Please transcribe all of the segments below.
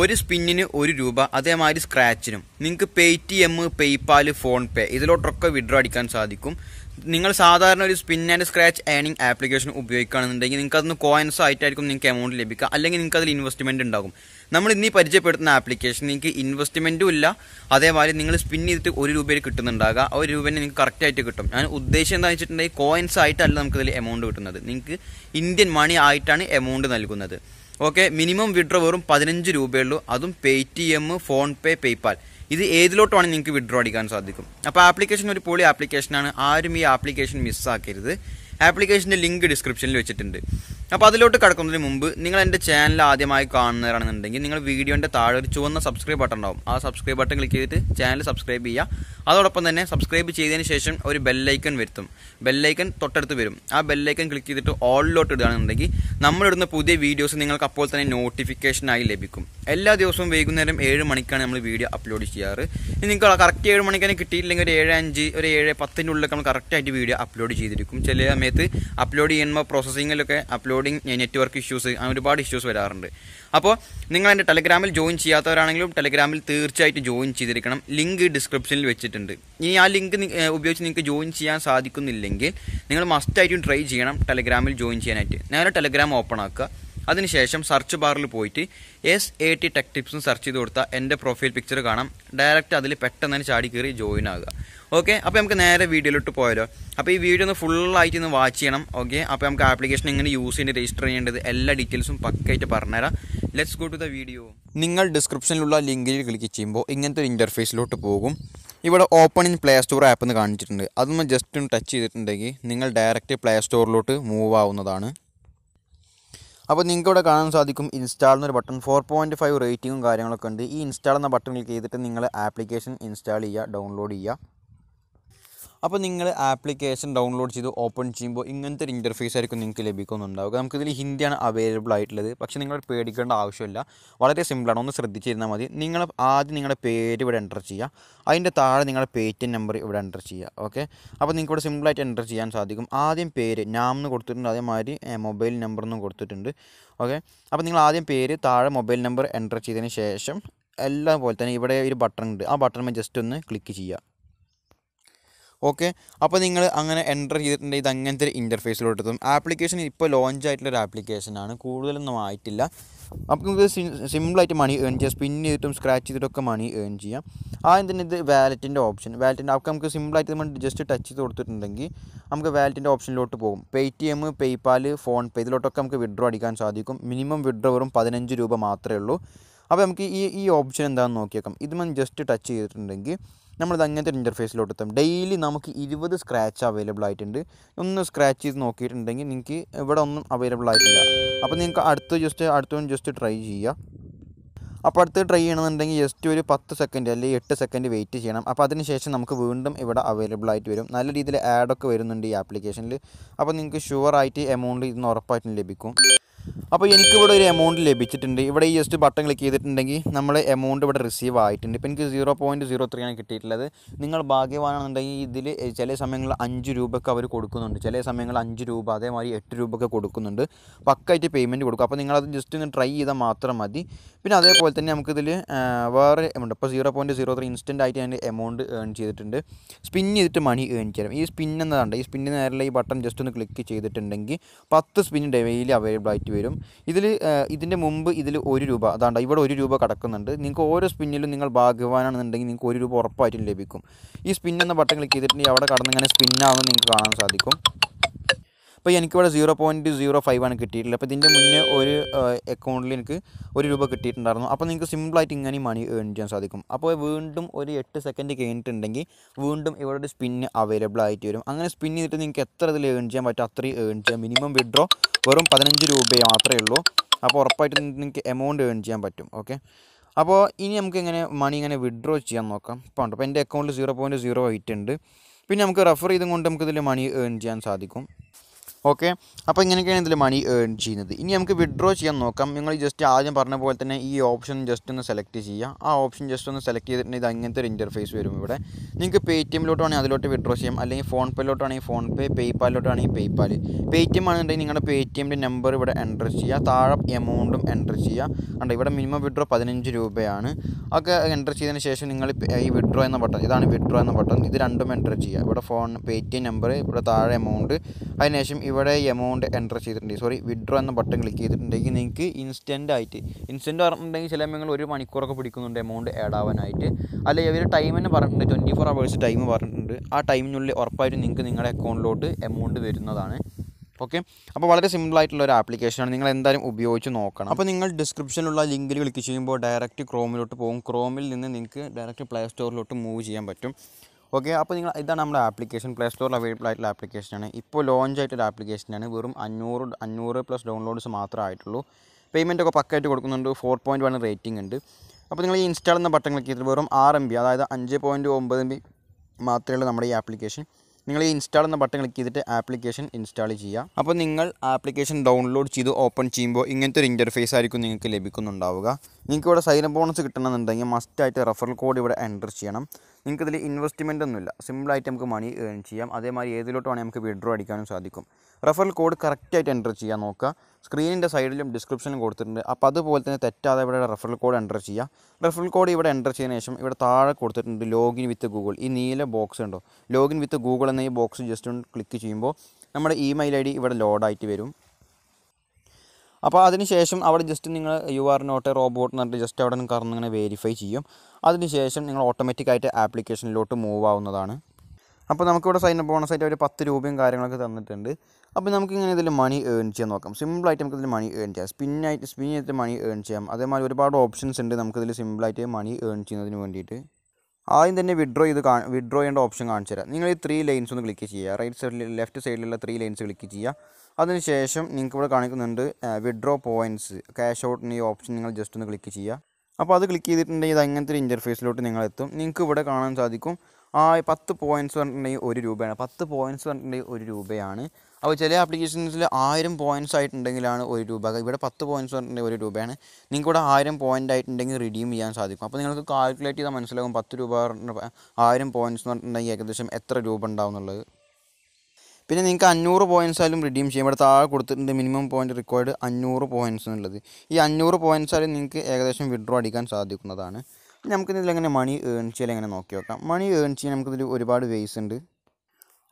ഒരു സ്പിന്നിന് ഒരു രൂപ അതേമാതിരി സ്ക്രാച്ചിനും നിങ്ങൾക്ക് Paytm PayPal PhonePe ഇതിലോട്ടൊക്കെ വിഡ്രോ അടിക്കാൻ സാധിക്കും നിങ്ങൾ സാധാരണ ഒരു spin and scratch earning application ഉപയോഗിക്കുകയാണെന്നുണ്ടെങ്കിൽ നിങ്ങൾക്ക് അതിന് കോയിൻസ് ആയിട്ടായിരിക്കും നിങ്ങൾക്ക് എമൗണ്ട് ലഭിക്കുക അല്ലെങ്കിൽ നിങ്ങൾക്ക് അതിൽ ഇൻവെസ്റ്റ്മെൻറ്റ് ഉണ്ടാകും നമ്മൾ ഇന്നീ പരിചയപ്പെടുത്തുന്ന ആപ്ലിക്കേഷൻ നിങ്ങൾക്ക് ഇൻവെസ്റ്റ്മെൻറ്റും ഇല്ല അതേമാതിരി നിങ്ങൾ സ്പിൻ ചെയ്തിട്ട് ഒരു രൂപയിൽ കിട്ടുന്നുണ്ടാകുക ആ ഒരു രൂപേനെ നിങ്ങൾക്ക് കറക്റ്റ് ആയിട്ട് കിട്ടും ഞാൻ ഉദ്ദേശം എന്താ വെച്ചിട്ടുണ്ടെങ്കിൽ കോയിൻസ് ആയിട്ടല്ല നമുക്ക് ഇതിൽ എമൗണ്ട് കിട്ടുന്നത് നിങ്ങൾക്ക് ഇന്ത്യൻ മണി ആയിട്ടാണ് എമൗണ്ട് നൽകുന്നത് ഓക്കെ മിനിമം വിഡ്രോ വെറും പതിനഞ്ച് രൂപയുള്ളൂ അതും Paytm PhonePe PayPal ഇത് ഏതിലോട്ടാണ് നിങ്ങൾക്ക് വിഡ്രോ അടിക്കാൻ സാധിക്കും അപ്പോൾ ആപ്ലിക്കേഷൻ ഒരു പൊളി ആപ്ലിക്കേഷനാണ് ആരും ഈ ആപ്ലിക്കേഷൻ മിസ്സാക്കരുത് ആപ്ലിക്കേഷൻ്റെ ലിങ്ക് ഡിസ്ക്രിപ്ഷനിൽ വെച്ചിട്ടുണ്ട് അപ്പോൾ അതിലോട്ട് കടക്കുന്നതിന് മുമ്പ് നിങ്ങൾ എൻ്റെ ചാനൽ ആദ്യമായി കാണുന്നവരാണെന്നുണ്ടെങ്കിൽ നിങ്ങൾ വീഡിയോൻ്റെ താഴെ ഒരു ചുവന്ന സബ്സ്ക്രൈബ് ബട്ടൺ ഉണ്ടാവും ആ സബ്സ്ക്രൈബ് ബട്ടൺ ക്ലിക്ക് ചെയ്തിട്ട് ചാനൽ സബ്സ്ക്രൈബ് ചെയ്യുക അതോടൊപ്പം തന്നെ സബ്സ്ക്രൈബ് ചെയ്തതിന് ശേഷം ഒരു ബെല്ലൈക്കൺ വരുത്തും ബെല്ലൈക്കൺ തൊട്ടടുത്ത് വരും ആ ബെല്ലൈക്കൺ ക്ലിക്ക് ചെയ്തിട്ട് ഓൾലോട്ട് ഇടുകയാണെന്നുണ്ടെങ്കിൽ നമ്മളിടുന്ന പുതിയ വീഡിയോസ് നിങ്ങൾക്ക് അപ്പോൾ തന്നെ നോട്ടിഫിക്കേഷനായി ലഭിക്കും എല്ലാ ദിവസവും വൈകുന്നേരം ഏഴ് മണിക്കാണ് നമ്മൾ വീഡിയോ അപ്ലോഡ് ചെയ്യാറ് നിങ്ങൾക്ക് കറക്റ്റ് ഏഴ് മണിക്കാണ് കിട്ടിയില്ലെങ്കിൽ ഒരു ഏഴ് അഞ്ച് ഒരു ഏഴ് പത്തിൻ്റെ ഉള്ളിലൊക്കെ നമ്മൾ കറക്റ്റായിട്ട് വീഡിയോ അപ്ലോഡ് ചെയ്തിരിക്കും ചില സമയത്ത് അപ്ലോഡ് ചെയ്യുമ്പോൾ പ്രോസസ്സിങ്ങിലൊക്കെ അപ്ലോഡിങ് നെറ്റ്വർക്ക് ഇഷ്യൂസ് അങ്ങനെ ഒരുപാട് ഇഷ്യൂസ് വരാറുണ്ട് അപ്പോൾ നിങ്ങൾ എൻ്റെ ടെലഗ്രാമിൽ ജോയിൻ ചെയ്യാത്തവരാണെങ്കിലും ടെലഗ്രാമിൽ തീർച്ചയായിട്ടും ജോയിൻ ചെയ്തിരിക്കണം ലിങ്ക് ഡിസ്ക്രിപ്ഷനിൽ വെച്ചിട്ടുണ്ട് ഇനി ആ ലിങ്ക് ഉപയോഗിച്ച് നിങ്ങൾക്ക് ജോയിൻ ചെയ്യാൻ സാധിക്കുന്നില്ലെങ്കിൽ നിങ്ങൾ മസ്റ്റായിട്ടും ട്രൈ ചെയ്യണം ടെലഗ്രാമിൽ ജോയിൻ ചെയ്യാനായിട്ട് നേരെ ടെലഗ്രാം ഓപ്പൺ ആക്കുക അതിനുശേഷം സെർച്ച് ബാറിൽ പോയിട്ട് S A T tech tips search ചെയ്ത് കൊടുത്താൽ എൻ്റെ പ്രൊഫൈൽ പിക്ചർ കാണാം ഡയറക്റ്റ് അതിൽ പെട്ടെന്ന് തന്നെ ചാടി കയറി ജോയിൻ ആകുക ഓക്കെ അപ്പോൾ നമുക്ക് നേരെ വീഡിയോയിലോട്ട് പോയാലോ അപ്പോൾ ഈ വീഡിയോ ഒന്ന് ഫുള്ളായിട്ട് ഒന്ന് വാച്ച് ചെയ്യണം ഓക്കെ അപ്പോൾ നമുക്ക് ആപ്ലിക്കേഷൻ എങ്ങനെ യൂസ് ചെയ്യേണ്ടത് രജിസ്റ്റർ ചെയ്യേണ്ടത് എല്ലാ ഡീറ്റെയിൽസും പക്കായിട്ട് പറഞ്ഞുതരാം let's go to the video നിങ്ങൾ ഡിസ്ക്രിപ്ഷനിലുള്ള ലിങ്കിൽ ക്ലിക്ക് ചെയ്യുമ്പോൾ ഇങ്ങനത്തെ ഒരു ഇൻ്റർഫേസിലോട്ട് പോകും ഇവിടെ open in Play Store app എന്ന് കാണിച്ചിട്ടുണ്ട് അതൊന്ന് ജസ്റ്റ് ഒന്ന് ടച്ച് ചെയ്തിട്ടുണ്ടെങ്കിൽ നിങ്ങൾ ഡയറക്റ്റ് പ്ലേ സ്റ്റോറിലോട്ട് മൂവ് ആവുന്നതാണ് അപ്പോൾ നിങ്ങൾക്ക് ഇവിടെ കാണാൻ സാധിക്കും ഇൻസ്റ്റാൾ എന്നൊരു ബട്ടൺ ഫോർ പോയിൻ്റ് ഫൈവ് റേറ്റിങ്ങും കാര്യങ്ങളൊക്കെ ഉണ്ട് ഈ ഇൻസ്റ്റാൾ എന്ന ബട്ടൺ ക്ലിക്ക് ചെയ്തിട്ട് നിങ്ങൾ ആപ്ലിക്കേഷൻ ഇൻസ്റ്റാൾ ചെയ്യുക ഡൗൺലോഡ് ചെയ്യുക അപ്പോൾ നിങ്ങൾ ആപ്ലിക്കേഷൻ ഡൗൺലോഡ് ചെയ്ത് ഓപ്പൺ ചെയ്യുമ്പോൾ ഇങ്ങനത്തെ ഒരു ഇൻ്റർഫേസ് ആയിരിക്കും നിങ്ങൾക്ക് ലഭിക്കുന്നുണ്ടാവുക നമുക്കിതിൽ ഹിന്ദിയാണ് അവൈലബിൾ ആയിട്ടുള്ളത് പക്ഷേ നിങ്ങൾ പേടിക്കേണ്ട ആവശ്യമില്ല വളരെ സിമ്പിളാണ് ഒന്ന് ശ്രദ്ധിച്ചിരുന്നാൽ മതി നിങ്ങൾ ആദ്യം നിങ്ങളുടെ പേര് ഇവിടെ എൻ്റർ ചെയ്യുക അതിൻ്റെ താഴെ നിങ്ങളുടെ പേറ്റിൻ നമ്പർ ഇവിടെ എൻ്റർ ചെയ്യുക ഓക്കെ അപ്പോൾ നിങ്ങൾക്ക് ഇവിടെ സിമ്പിളായിട്ട് എൻ്റർ ചെയ്യാൻ സാധിക്കും ആദ്യം പേര് നാം എന്ന് കൊടുത്തിട്ടുണ്ട് അതേമാതിരി മൊബൈൽ നമ്പർ എന്നും കൊടുത്തിട്ടുണ്ട് ഓക്കെ അപ്പോൾ നിങ്ങൾ ആദ്യം പേര് താഴെ മൊബൈൽ നമ്പർ എൻ്റർ ചെയ്തതിന് ശേഷം എല്ലാം പോലെ തന്നെ ഇവിടെ ഒരു ബട്ടൺ ഉണ്ട് ആ ബട്ടൺ ജസ്റ്റ് ഒന്ന് ക്ലിക്ക് ചെയ്യുക ഓക്കെ അപ്പോൾ നിങ്ങൾ അങ്ങനെ എൻ്റർ ചെയ്തിട്ടുണ്ടെങ്കിൽ ഇത് അങ്ങനത്തെ ഒരു ഇൻ്റർഫേസിലോട്ട് എത്തും ആപ്ലിക്കേഷൻ ഇപ്പോൾ ലോഞ്ച് ആയിട്ടുള്ള ഒരു ആപ്ലിക്കേഷനാണ് കൂടുതലൊന്നും ആയിട്ടില്ല അപ്പം നമുക്ക് സിമ്പിളായിട്ട് മണി ഏൺ ചെയ്യാം സ്പിൻ ചെയ്തിട്ടും സ്ക്രാച്ച് ചെയ്തിട്ടൊക്കെ മണി ഏൺ ചെയ്യാം ആദ്യം തന്നെ ഇത് വാലറ്റിൻ്റെ ഓപ്ഷൻ വാലറ്റിൻ്റെ അപ്പോൾ നമുക്ക് സിമ്പിളായിട്ട് നമ്മൾ ജസ്റ്റ് ടച്ച് ചെയ്ത് കൊടുത്തിട്ടുണ്ടെങ്കിൽ നമുക്ക് വാലറ്റിൻ്റെ ഓപ്ഷനിലോട്ട് പോകും Paytm PayPal PhonePe ഇതിലോട്ടൊക്കെ നമുക്ക് വിഡ്രോ അടിക്കാൻ സാധിക്കും മിനിമം വിഡ്രോ വെറും പതിനഞ്ച് രൂപ മാത്രമേ ഉള്ളൂ അപ്പോൾ നമുക്ക് ഈ ഈ ഓപ്ഷൻ എന്താണെന്ന് നോക്കിയേക്കാം ഇത് നമ്മൾ ജസ്റ്റ് ടച്ച് ചെയ്തിട്ടുണ്ടെങ്കിൽ നമ്മളിത് അങ്ങനത്തെ ഒരു ഇൻ്റർഫേസിലോട്ട് എത്തും ഡെയിലി നമുക്ക് ഇരുപത് സ്ക്രാച്ച് അവൈലബിൾ ആയിട്ടുണ്ട് ഒന്ന് സ്ക്രാച്ച് ചെയ്ത് നോക്കിയിട്ടുണ്ടെങ്കിൽ നിങ്ങൾക്ക് ഇവിടെ ഒന്നും അവൈലബിൾ ആയിട്ടില്ല അപ്പോൾ നിങ്ങൾക്ക് അടുത്ത ജസ്റ്റ് അടുത്തൊന്ന് ജസ്റ്റ് ട്രൈ ചെയ്യുക അപ്പോൾ അടുത്ത് ട്രൈ ചെയ്യണമെന്നുണ്ടെങ്കിൽ ജസ്റ്റ് ഒരു പത്ത് സെക്കൻഡ് അല്ലെങ്കിൽ എട്ട് സെക്കൻഡ് വെയിറ്റ് ചെയ്യണം അപ്പോൾ അതിനുശേഷം നമുക്ക് വീണ്ടും ഇവിടെ അവൈലബിൾ ആയിട്ട് വരും നല്ല രീതിയിൽ ആഡൊക്കെ വരുന്നുണ്ട് ഈ ആപ്ലിക്കേഷനിൽ അപ്പോൾ നിങ്ങൾക്ക് ഷുവർ ആയിട്ട് എമൗണ്ട് ഇന്ന് ഉറപ്പായിട്ടും ലഭിക്കും അപ്പോൾ എനിക്കിവിടെ ഒരു എമൗണ്ട് ലഭിച്ചിട്ടുണ്ട് ഇവിടെ ഈ ജസ്റ്റ് ബട്ടൺ ക്ലിക്ക് ചെയ്തിട്ടുണ്ടെങ്കിൽ നമ്മൾ എമൗണ്ട് ഇവിടെ റിസീവ് ആയിട്ടുണ്ട് ഇപ്പോൾ എനിക്ക് സീറോ പോയിൻറ്റ് സീറോ ത്രീ ആണ് കിട്ടിയിട്ടുള്ളത് നിങ്ങൾ ഭാഗ്യവാനാണെന്നുണ്ടെങ്കിൽ ഇതിൽ ചില സമയങ്ങളിൽ അഞ്ച് രൂപയ്ക്ക് അവർ കൊടുക്കുന്നുണ്ട് ചില സമയങ്ങളിൽ അഞ്ച് രൂപ അതേമാതിരി എട്ട് രൂപയ്ക്ക് കൊടുക്കുന്നുണ്ട് പക്കായിട്ട് പേയ്മെൻറ്റ് കൊടുക്കും അപ്പോൾ നിങ്ങളത് ജസ്റ്റ് ഒന്ന് ട്രൈ ചെയ്താൽ മാത്രം മതി പിന്നെ അതേപോലെ തന്നെ നമുക്കിതിൽ വേറെ എമൗണ്ട് ഇപ്പോൾ zero point zero three instant ആയിട്ട് ഞാൻ എമൗണ്ട് ഏൺ ചെയ്തിട്ടുണ്ട് സ്പിൻ ചെയ്തിട്ട് മണി ഏൺ ചെയ്യാം ഈ സ്പിൻ എന്നതാണ് ഈ സ്പിന്നിന് നേരെ ഈ ബട്ടൺ ജസ്റ്റ് ഒന്ന് ക്ലിക്ക് ചെയ്തിട്ടുണ്ടെങ്കിൽ പത്ത് സ്പിൻ ഡെയിലി അവൈലബിൾ ആയിട്ട് വരും വരും ഇതിൽ ഇതിൻ്റെ മുമ്പ് ഇതിൽ ഒരു രൂപ അതാണ്ട് ഇവിടെ ഒരു രൂപ കിടക്കുന്നുണ്ട് നിങ്ങൾക്ക് ഓരോ സ്പിന്നിലും നിങ്ങൾ ഭാഗ്യവാനാണെന്നുണ്ടെങ്കിൽ നിങ്ങൾക്ക് ഒരു രൂപ ഉറപ്പായിട്ടും ലഭിക്കും ഈ സ്പിൻ എന്ന ബട്ടൺ ക്ലിക്ക് ചെയ്തിട്ടുണ്ടെങ്കിൽ അവിടെ കടന്നിങ്ങനെ സ്പിന്നാവുന്നത് നിങ്ങൾക്ക് കാണാൻ സാധിക്കും അപ്പോൾ എനിക്കിവിടെ സീറോ പോയിൻറ്റ് സീറോ ഫൈവ് ആണ് കിട്ടിയിട്ടുള്ളത് അപ്പോൾ ഇതിൻ്റെ മുന്നേ ഒരു അക്കൗണ്ടിൽ എനിക്ക് ഒരു രൂപ കിട്ടിയിട്ടുണ്ടായിരുന്നു അപ്പോൾ നിങ്ങൾക്ക് സിമ്പിളായിട്ട് ഇങ്ങനെ മണി ഏൺ ചെയ്യാൻ സാധിക്കും അപ്പോൾ വീണ്ടും ഒരു എട്ട് സെക്കൻഡ് കഴിഞ്ഞിട്ടുണ്ടെങ്കിൽ വീണ്ടും ഇവിടെ ഒരു സ്പിന്ന് അവൈലബിൾ ആയിട്ട് വരും അങ്ങനെ സ്പിൻ ചെയ്തിട്ട് നിങ്ങൾക്ക് എത്ര ഇതിൽ ഏൺ ചെയ്യാൻ പറ്റും അത്രയും ഏൺ ചെയ്യാം മിനിമം വിഡ്രോ വെറും പതിനഞ്ച് രൂപയെ മാത്രമേ ഉള്ളൂ അപ്പോൾ ഉറപ്പായിട്ട് നിങ്ങൾക്ക് എമൗണ്ട് ഏൺ ചെയ്യാൻ പറ്റും ഓക്കെ അപ്പോൾ ഇനി നമുക്ക് ഇങ്ങനെ മണി ഇങ്ങനെ വിഡ്രോ ചെയ്യാൻ നോക്കാം ഇപ്പോൾ ഉണ്ട് അപ്പോൾ എൻ്റെ അക്കൗണ്ടിൽ സീറോ പോയിൻറ്റ് സീറോ ഉണ്ട് പിന്നെ നമുക്ക് റെഫർ ചെയ്തും കൊണ്ട് നമുക്കിതിൽ മണി ഏൺ ചെയ്യാൻ സാധിക്കും ഓക്കെ അപ്പോൾ ഇങ്ങനെയൊക്കെയാണ് ഇതിൽ മണി ഏൺ ചെയ്യുന്നത് ഇനി നമുക്ക് വിഡ്രോ ചെയ്യാൻ നോക്കാം നിങ്ങൾ ജസ്റ്റ് ആദ്യം പറഞ്ഞ പോലെ തന്നെ ഈ ഓപ്ഷൻ ജസ്റ്റ് ഒന്ന് സെലക്ട് ചെയ്യുക ആ ഓപ്ഷൻ ജസ്റ്റ് ഒന്ന് സെലക്ട് ചെയ്തിട്ടുണ്ടെങ്കിൽ ഇത് അങ്ങനത്തെ ഒരു ഇൻ്റർഫേസ് വരും ഇവിടെ നിങ്ങൾക്ക് പേ ടി എമ്മിലോട്ടാണെങ്കിൽ അതിലോട്ട് വിഡ്രോ ചെയ്യാം അല്ലെങ്കിൽ ഫോൺ പേയിലോട്ടാണെങ്കിൽ ഫോൺ പേ പേയ്പാലിലോട്ടാണെങ്കിൽ പേയ്പാൽ പേ ടി എം ആണെന്നുണ്ടെങ്കിൽ നിങ്ങളുടെ പേ ടി എമ്മിൻ്റെ നമ്പർ ഇവിടെ എൻ്റർ ചെയ്യുക താഴെ എമൗണ്ടും എൻ്റർ ചെയ്യുക കണ്ടോ ഇവിടെ മിനിമം വിഡ്രോ പതിനഞ്ച് രൂപയാണ് ഒക്കെ എൻ്റർ ചെയ്തതിന് ശേഷം നിങ്ങൾ ഈ വിഡ്രോ എന്ന ബട്ടൺ ഇതാണ് വിഡ്രോ എന്ന ബട്ടൺ ഇത് രണ്ടും എൻ്റർ ചെയ്യുക ഇവിടെ phone Paytm number ഇവിടെ താഴെ എമൗണ്ട് അതിനുശേഷം ഇവിടെ ഇവിടെ എമൗണ്ട് എൻ്റർ ചെയ്തിട്ടുണ്ട് സോറി വിഡ്രോ എന്ന ബട്ടൺ ക്ലിക്ക് ചെയ്തിട്ടുണ്ടെങ്കിൽ നിങ്ങൾക്ക് ഇൻസ്റ്റൻ്റ് ആയിട്ട് ഇൻസ്റ്റൻ്റ് പറഞ്ഞിട്ടുണ്ടെങ്കിൽ ചില നിങ്ങൾ ഒരു മണിക്കൂറൊക്കെ പിടിക്കുന്നുണ്ട് എമൗണ്ട് ആഡ് ആവാനായിട്ട് അല്ലെങ്കിൽ ഇവർ ടൈം തന്നെ പറഞ്ഞിട്ടുണ്ട് ട്വൻറ്റി ഫോർ അവേഴ്സ് ടൈം പറഞ്ഞിട്ടുണ്ട് ആ ടൈമിനുള്ളിൽ ഉറപ്പായിട്ടും നിങ്ങൾക്ക് നിങ്ങളുടെ അക്കൗണ്ടിലോട്ട് എമൗണ്ട് വരുന്നതാണ് ഓക്കെ അപ്പോൾ വളരെ സിമ്പിൾ ആയിട്ടുള്ള ഒരു ആപ്ലിക്കേഷനാണ് നിങ്ങൾ എന്തായാലും ഉപയോഗിച്ച് നോക്കണം അപ്പോൾ നിങ്ങൾ ഡിസ്ക്രിപ്ഷനിലുള്ള ലിങ്കിൽ ക്ലിക്ക് ചെയ്യുമ്പോൾ ഡയറക്റ്റ് ക്രോമിലോട്ട് പോകും ക്രോമിൽ നിന്ന് നിങ്ങൾക്ക് ഡയറക്റ്റ് പ്ലേ സ്റ്റോറിലോട്ട് മൂവ് ചെയ്യാൻ പറ്റും ഓക്കെ അപ്പോൾ നിങ്ങൾ ഇതാണ് നമ്മുടെ ആപ്ലിക്കേഷൻ പ്ലേ സ്റ്റോറിൽ അവൈലബിൾ ആയിട്ടുള്ള ആപ്ലിക്കേഷനാണ് ഇപ്പോൾ ലോഞ്ച് ആയിട്ടൊരു ആപ്ലിക്കേഷനാണ് വെറും അഞ്ഞൂറ് അഞ്ഞൂറ് പ്ലസ് ഡൗൺലോഡ്സ് മാത്രമേ ആയിട്ടുള്ളൂ പേയ്മെൻ്റ് ഒക്കെ പക്കായിട്ട് കൊടുക്കുന്നുണ്ട് ഫോർ പോയിൻറ്റ് വൺ റേറ്റിംഗ് ഉണ്ട് അപ്പോൾ നിങ്ങൾ ഈ ഇൻസ്റ്റാൾ എന്ന ബട്ടൺ ക്ലിക്ക് ചെയ്തിട്ട് വെറും ആറ് എം ബി അതായത് അഞ്ച് പോയിൻറ്റ് ഒമ്പത് എം ബി മാത്രമേ ഉള്ളൂ നമ്മുടെ ഈ ആപ്ലിക്കേഷൻ നിങ്ങൾ ഈ ഇൻസ്റ്റാൾ എന്ന ബട്ടൺ ക്ലിക്ക് ചെയ്തിട്ട് ആപ്ലിക്കേഷൻ ഇൻസ്റ്റാൾ ചെയ്യുക അപ്പോൾ നിങ്ങൾ ആപ്ലിക്കേഷൻ ഡൗൺലോഡ് ചെയ്ത് ഓപ്പൺ ചെയ്യുമ്പോൾ ഇങ്ങനത്തെ ഒരു ഇൻ്റർഫേസ് ആയിരിക്കും നിങ്ങൾക്ക് ലഭിക്കുന്നുണ്ടാവുക നിങ്ങൾക്ക് ഇവിടെ സൈലം ബോണസ് കിട്ടണമെന്നുണ്ടെങ്കിൽ മസ്റ്റായിട്ട് റെഫറൽ കോഡ് ഇവിടെ എൻ്റർ ചെയ്യണം നിങ്ങൾക്കിതിൽ ഇൻവെസ്റ്റ്മെൻ്റ് ഒന്നുമില്ല സിമ്പിളായിട്ട് നമുക്ക് മണി ഏൺ ചെയ്യാം അതേമാതിരി ഏതിലോട്ട് വേണമെങ്കിൽ നമുക്ക് വിഡ്രോ അടിക്കാനും സാധിക്കും റെഫറൽ കോഡ് കറക്റ്റായിട്ട് എൻ്റർ ചെയ്യാൻ നോക്കുക സ്ക്രീനിൻ്റെ സൈഡിലും ഡിസ്ക്രിപ്ഷനും കൊടുത്തിട്ടുണ്ട് അപ്പോൾ അതുപോലെ തന്നെ തെറ്റാതെ ഇവിടെ റെഫറൽ കോഡ് എൻ്റർ ചെയ്യുക റെഫറൽ കോഡ് ഇവിടെ എൻ്റർ ചെയ്തതിന് ശേഷം ഇവിടെ താഴെ കൊടുത്തിട്ടുണ്ട് ലോഗിൻ വിത്ത് ഗൂഗിൾ ഈ നീല ബോക്സ് ഉണ്ടോ ലോഗിൻ വിത്ത് ഗൂഗിൾ എന്ന ഈ ബോക്സ് ജസ്റ്റ് ഒന്ന് ക്ലിക്ക് ചെയ്യുമ്പോൾ നമ്മുടെ ഇമെയിൽ ഐ ഡി ഇവിടെ ലോഡായിട്ട് വരും അപ്പോൾ അതിനുശേഷം അവിടെ ജസ്റ്റ് നിങ്ങൾ you are not a robot എന്ന് പറഞ്ഞിട്ട് ജസ്റ്റ് അവിടെ കറന്ന് ഇങ്ങനെ വെരിഫൈ ചെയ്യും അതിനുശേഷം നിങ്ങൾ ഓട്ടോമാറ്റിക്കായിട്ട് ആപ്ലിക്കേഷനിലോട്ട് മൂവ് ആവുന്നതാണ് അപ്പോൾ നമുക്കിവിടെ സൈൻ അപ്പ് ബോണസായിട്ട് ഒരു പത്ത് രൂപയും കാര്യങ്ങളൊക്കെ തന്നിട്ടുണ്ട് അപ്പോൾ നമുക്ക് ഇങ്ങനെ ഇതിൽ മണി ഏൺ ചെയ്യാൻ നോക്കാം സിമ്പിളായിട്ട് ഇതിൽ മണി ഏൺ ചെയ്യാം സ്പിന്നായിട്ട് സ്പിൻ ചെയ്തിട്ട് മണി ഏൺ ചെയ്യാം അതേമാതിരി ഒരുപാട് ഓപ്ഷൻസ് ഉണ്ട് നമുക്കിതിൽ സിമ്പിളായിട്ട് മണി ഏൺ ചെയ്യുന്നതിന് വേണ്ടിയിട്ട് ആദ്യം തന്നെ വിഡ്രോ ചെയ്ത് കാണാൻ വിഡ്രോ ചെയ്യേണ്ട ഓപ്ഷൻ കാണിച്ചു തരാം നിങ്ങൾ ഈ ത്രീ ലൈൻസ് ഒന്ന് ക്ലിക്ക് ചെയ്യുക റൈറ്റ് സൈഡിൽ ലെഫ്റ്റ് സൈഡിലുള്ള ത്രീ ലൈൻസ് ക്ലിക്ക് ചെയ്യുക അതിനുശേഷം നിങ്ങൾക്ക് ഇവിടെ കാണിക്കുന്നുണ്ട് വിഡ്രോ പോയിൻറ്റ്സ് ക്യാഷ് ഔട്ടിന് ഈ ഓപ്ഷൻ നിങ്ങൾ ജസ്റ്റ് ഒന്ന് ക്ലിക്ക് ചെയ്യുക അപ്പോൾ അത് ക്ലിക്ക് ചെയ്തിട്ടുണ്ടെങ്കിൽ ഇത് അങ്ങനത്തെ ഒരു ഇൻ്റർഫേസിലോട്ട് നിങ്ങൾ എത്തും നിങ്ങൾക്ക് ഇവിടെ കാണാൻ സാധിക്കും ആ പത്ത് പോയിൻറ്റ്സ് പറഞ്ഞിട്ടുണ്ടെങ്കിൽ ഒരു രൂപയാണ് പത്ത് പോയിൻറ്റ്സ് പറഞ്ഞിട്ടുണ്ടെങ്കിൽ ഒരു രൂപയാണ് അപ്പോൾ ചില ആപ്ലിക്കേഷൻസിൽ ആയിരം പോയിൻറ്റ്സ് ആയിട്ടുണ്ടെങ്കിലാണ് ഒരു രൂപ ഇവിടെ പത്ത് പോയിൻറ്റ്സ് പറഞ്ഞിട്ടുണ്ടെങ്കിൽ ഒരു രൂപയാണ് നിങ്ങൾക്ക് ഇവിടെ ആയിരം പോയിൻ്റ് ആയിട്ടുണ്ടെങ്കിൽ റിഡീം ചെയ്യാൻ സാധിക്കും അപ്പോൾ നിങ്ങൾക്ക് കാൽക്കുലേറ്റ് ചെയ്താൽ മനസ്സിലാകും പത്ത് രൂപ ആയിരം പോയിൻറ്റ്സ് എന്ന് പറഞ്ഞിട്ടുണ്ടെങ്കിൽ ഏകദേശം എത്ര രൂപ ഉണ്ടാവുന്നുള്ളത് പിന്നെ നിങ്ങൾക്ക് അഞ്ഞൂറ് പോയിൻസ് ആയാലും റിഡീം ചെയ്യാം ഇവിടെ താഴെ കൊടുത്തിട്ടുണ്ട് മിനിമം പോയിൻ്റ് റിക്വയർഡ് അഞ്ഞൂറ് പോയിന്റ്സ് എന്നുള്ളത് ഈ അഞ്ഞൂറ് പോയിന്റ്സ് ആയാലും നിങ്ങൾക്ക് ഏകദേശം വിഡ്രോ അടിക്കാൻ സാധിക്കുന്നതാണ് എങ്ങനെ മണി ഏൺ ചെയ്യാൻ എങ്ങനെ നോക്കി നോക്കാം മണി ഏൺ ചെയ്യാൻ നമുക്കിതിൽ ഒരുപാട് വേസ് ഉണ്ട്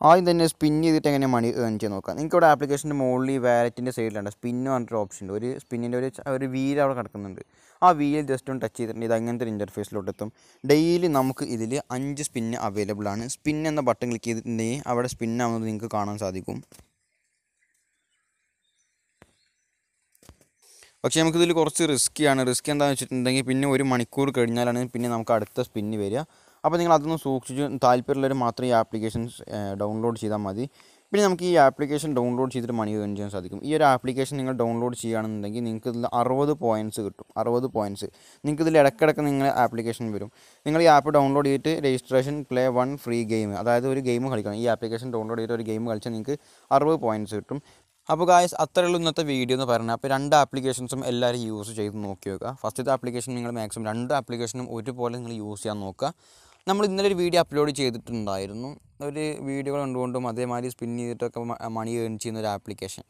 ആദ്യം തന്നെ സ്പിൻ ചെയ്തിട്ട് എങ്ങനെ മണി ഏൺ ചെയ്യാൻ നോക്കാം നിങ്ങൾക്ക് ഇവിടെ ആപ്ലിക്കേഷൻ്റെ മുകളിൽ ഈ വാലറ്റിൻ്റെ സൈഡിലാണ് സ്പിൻ പറഞ്ഞിട്ട് ഓപ്ഷൻ ഉണ്ട് ഒരു സ്പിന്നിൻ്റെ ഒരു ഒരു വീൽ അവിടെ കിടക്കുന്നുണ്ട് ആ വീൽ ജസ്റ്റ് ഒന്ന് ടച്ച് ചെയ്തിട്ടുണ്ട് ഇത് അങ്ങനത്തെ ഒരു ഇൻ്റർഫേസിലോട്ട് എത്തും ഡെയിലി നമുക്ക് ഇതിൽ അഞ്ച് സ്പിന്ന് അവൈലബിൾ ആണ് സ്പിൻ എന്ന ബട്ടൺ ക്ലിക്ക് ചെയ്തിട്ടുണ്ടെങ്കിൽ അവിടെ ആവുന്നത് നിങ്ങൾക്ക് കാണാൻ സാധിക്കും പക്ഷേ നമുക്കിതിൽ കുറച്ച് റിസ്ക്കിയാണ് റിസ്ക് എന്താണെന്ന് വെച്ചിട്ടുണ്ടെങ്കിൽ പിന്നെ ഒരു മണിക്കൂർ കഴിഞ്ഞാലാണ് പിന്നെ നമുക്ക് അടുത്ത സ്പിന്ന് വരിക അപ്പോൾ നിങ്ങൾ അതൊന്ന് സൂക്ഷിച്ച് താല്പര്യമുള്ളവർ മാത്രം ഈ ആപ്ലിക്കേഷൻസ് ഡൗൺലോഡ് ചെയ്താൽ മതി പിന്നെ നമുക്ക് ഈ ആപ്ലിക്കേഷൻ ഡൗൺലോഡ് ചെയ്തിട്ട് മണി ഏൺ ചെയ്യാൻ സാധിക്കും ഈ ഒരു ആപ്ലിക്കേഷൻ നിങ്ങൾ ഡൗൺലോഡ് ചെയ്യുകയാണെന്നുണ്ടെങ്കിൽ നിങ്ങൾക്ക് ഇതിൽ അറുപത് പോയിൻറ്റ്സ് കിട്ടും അറുപത് പോയിൻറ്റ്സ് നിങ്ങൾക്ക് ഇതിൽ ഇടയ്ക്കിടയ്ക്ക് നിങ്ങൾ ആപ്ലിക്കേഷൻ വരും നിങ്ങൾ ഈ ആപ്പ് ഡൗൺലോഡ് ചെയ്തിട്ട് registration play one free game അതായത് ഒരു ഗെയിം കളിക്കണം ഈ ആപ്ലിക്കേഷൻ ഡൗൺലോഡ് ചെയ്തിട്ട് ഒരു ഗെയിം കളിച്ചാൽ നിങ്ങൾക്ക് അറുപത് പോയിൻറ്റ്സ് കിട്ടും അപ്പോൾ ഗായസ് അത്രയുള്ള ഇന്നത്തെ വീഡിയോ എന്ന് പറഞ്ഞാൽ അപ്പോൾ രണ്ട് ആപ്ലിക്കേഷൻസും എല്ലാവരും യൂസ് ചെയ്ത് നോക്കി നോക്കുക ഫസ്റ്റത്തെ ആപ്ലിക്കേഷൻ നിങ്ങൾ മാക്സിമം രണ്ട് ആപ്ലിക്കേഷനും ഒരുപോലെ നിങ്ങൾ യൂസ് ചെയ്യാൻ നോക്കുക നമ്മൾ ഇന്നലെ ഒരു വീഡിയോ അപ്ലോഡ് ചെയ്തിട്ടുണ്ടായിരുന്നു ഒരു വീഡിയോ കണ്ടുകൊണ്ടും അതേമാതിരി സ്പിൻ ചെയ്തിട്ടൊക്കെ മണി ഏൺ ചെയ്യുന്ന ഒരു ആപ്ലിക്കേഷൻ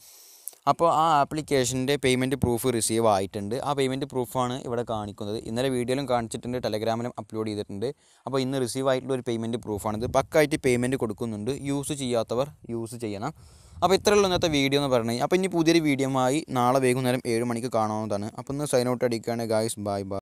അപ്പോൾ ആ ആപ്ലിക്കേഷൻ്റെ പേയ്മെൻറ്റ് പ്രൂഫ് റിസീവ് ആയിട്ടുണ്ട് ആ പേയ്മെൻറ്റ് പ്രൂഫാണ് ഇവിടെ കാണിക്കുന്നത് ഇന്നലെ വീഡിയോയിലും കാണിച്ചിട്ടുണ്ട് ടെലഗ്രാമിലും അപ്ലോഡ് ചെയ്തിട്ടുണ്ട് അപ്പോൾ ഇന്ന് റിസീവ് ആയിട്ടുള്ള ഒരു പേയ്മെൻറ്റ് പ്രൂഫാണിത് പക്കായിട്ട് പേയ്മെൻറ്റ് കൊടുക്കുന്നുണ്ട് യൂസ് ചെയ്യാത്തവർ യൂസ് ചെയ്യണം അപ്പോൾ ഉള്ളൂ ഇന്നത്തെ വീഡിയോ എന്ന് പറഞ്ഞു അപ്പോൾ ഇനി പുതിയൊരു വീഡിയോ ആയി നാളെ വൈകുന്നേരം ഏഴ് മണിക്ക് കാണാവുന്നതാണ് അപ്പോൾ ഇന്ന് സൈൻ ഔട്ട് അടിക്കുകയാണ് ഗായ്സ് ബൈ ബൈ